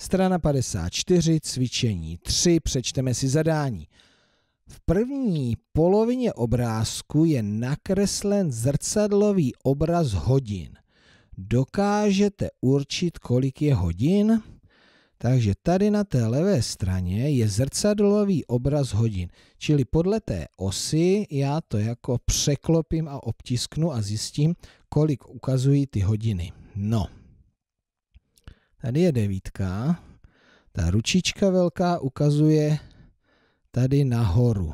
Strana 54, cvičení 3, přečteme si zadání. V první polovině obrázku je nakreslen zrcadlový obraz hodin. Dokážete určit, kolik je hodin? Takže tady na té levé straně je zrcadlový obraz hodin, čili podle té osy já to jako překlopím a obtisknu a zjistím, kolik ukazují ty hodiny. No, Tady je devítka. Ta ručička velká ukazuje tady nahoru.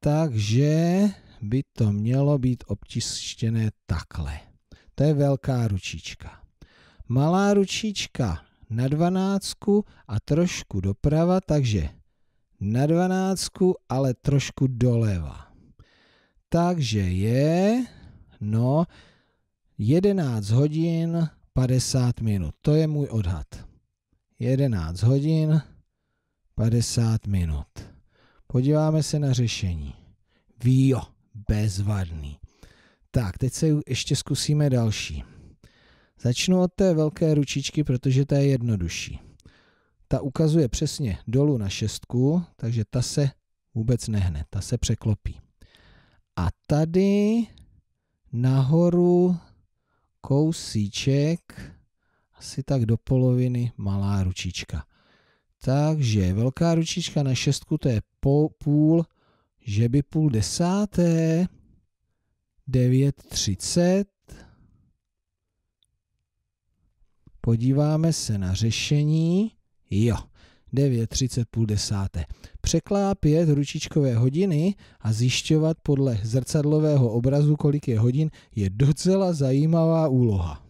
Takže by to mělo být obtištěné takhle. To je velká ručička. Malá ručička na dvanáctku a trošku doprava, takže na dvanáctku, ale trošku doleva. Takže je, no, 11 hodin 50 minut. To je můj odhad. 11 hodin 50 minut. Podíváme se na řešení. Vio, bezvadný. Tak, teď se ještě zkusíme další. Začnu od té velké ručičky, protože ta je jednodušší. Ta ukazuje přesně dolů na šestku, takže ta se vůbec nehne, ta se překlopí. A tady nahoru kousíček, asi tak do poloviny malá ručička. Takže velká ručička na šestku to je po, půl, že by půl desáté, 9.30. Podíváme se na řešení. Jo, 9.30 půl desáté. Překlápět ručičkové hodiny a zjišťovat podle zrcadlového obrazu, kolik je hodin, je docela zajímavá úloha.